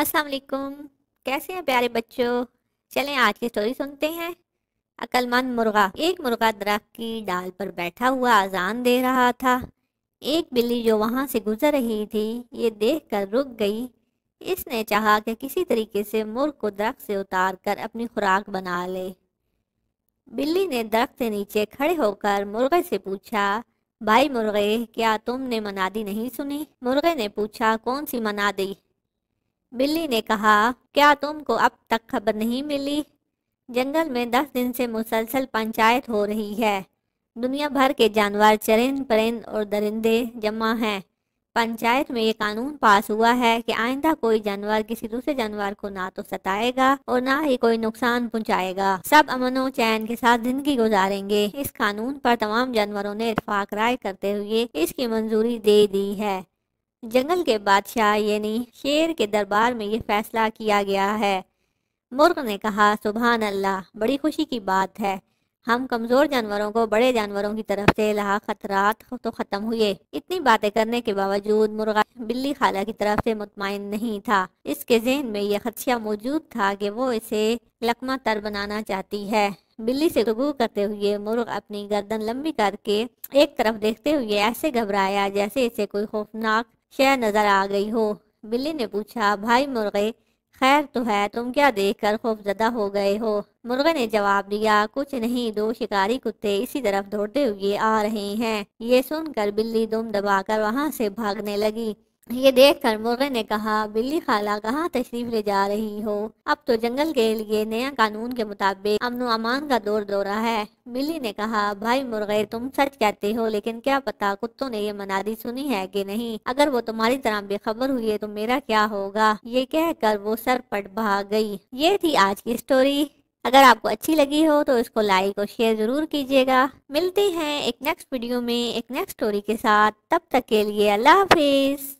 अस्सलाम वालेकुम कैसे हैं प्यारे बच्चों चलें आज की स्टोरी सुनते हैं अक्लमंद मुर्गा एक मुर्गा दरख्त की डाल पर बैठा हुआ अजान दे रहा था एक बिल्ली जो वहाँ से गुजर रही थी ये देख कर रुक गई इसने चाहा कि किसी तरीके से मुर्ग को दरख्त से उतार कर अपनी खुराक बना ले बिल्ली ने दरख्त से नीचे खड़े होकर मुर्गे से पूछा भाई मुर्गे क्या तुमने मनादी नहीं सुनी मुर्गे ने पूछा कौन सी मनादी बिल्ली ने कहा क्या तुमको अब तक खबर नहीं मिली जंगल में दस दिन से मुसलसल पंचायत हो रही है दुनिया भर के जानवर चरिंद परिंद और दरिंदे जमा हैं पंचायत में ये कानून पास हुआ है कि आइंदा कोई जानवर किसी दूसरे जानवर को ना तो सताएगा और ना ही कोई नुकसान पहुंचाएगा सब अमनो चैन के साथ जिंदगी गुजारेंगे इस कानून पर तमाम जानवरों ने इतफाक राय करते हुए इसकी मंजूरी दे दी है जंगल के बादशाह यानी शेर के दरबार में यह फैसला किया गया है मुर्ग ने कहा सुबह अल्लाह बड़ी खुशी की बात है हम कमज़ोर जानवरों को बड़े जानवरों की तरफ से लहा खतरात तो ख़त्म हुए इतनी बातें करने के बावजूद मुर्गा बिल्ली खाला की तरफ से मुतमिन नहीं था इसके जहन में यह खदशा मौजूद था कि वो इसे लकमा तर बनाना चाहती है बिल्ली से गुगू करते हुए मुर्ग अपनी गर्दन लंबी करके एक तरफ देखते हुए ऐसे घबराया जैसे इसे कोई खौफनाक शह नज़र आ गई हो बिल्ली ने पूछा भाई मुर्गे खैर तो है तुम क्या देखकर खौफजदा हो गए हो मुर्गे ने जवाब दिया कुछ नहीं दो शिकारी कुत्ते इसी तरफ दौड़ते हुए आ रहे हैं ये सुनकर बिल्ली दुम दबाकर वहां से भागने लगी ये देखकर मुर्गे ने कहा बिल्ली खाला कहाँ तशरीफ ले जा रही हो अब तो जंगल के लिए नया कानून के मुताबिक अमन अमान का दौर दौरा है बिल्ली ने कहा भाई मुर्गे तुम सच कहते हो लेकिन क्या पता कुत्तों ने ये मनादी सुनी है कि नहीं अगर वो तुम्हारी तरह बेखबर हुई है तो मेरा क्या होगा ये कहकर वो सर पट भाग गई ये थी आज की स्टोरी अगर आपको अच्छी लगी हो तो इसको लाइक और शेयर ज़रूर कीजिएगा मिलते हैं एक नेक्स्ट वीडियो में एक नेक्स्ट स्टोरी के साथ तब तक के लिए अल्लाह हाफिज़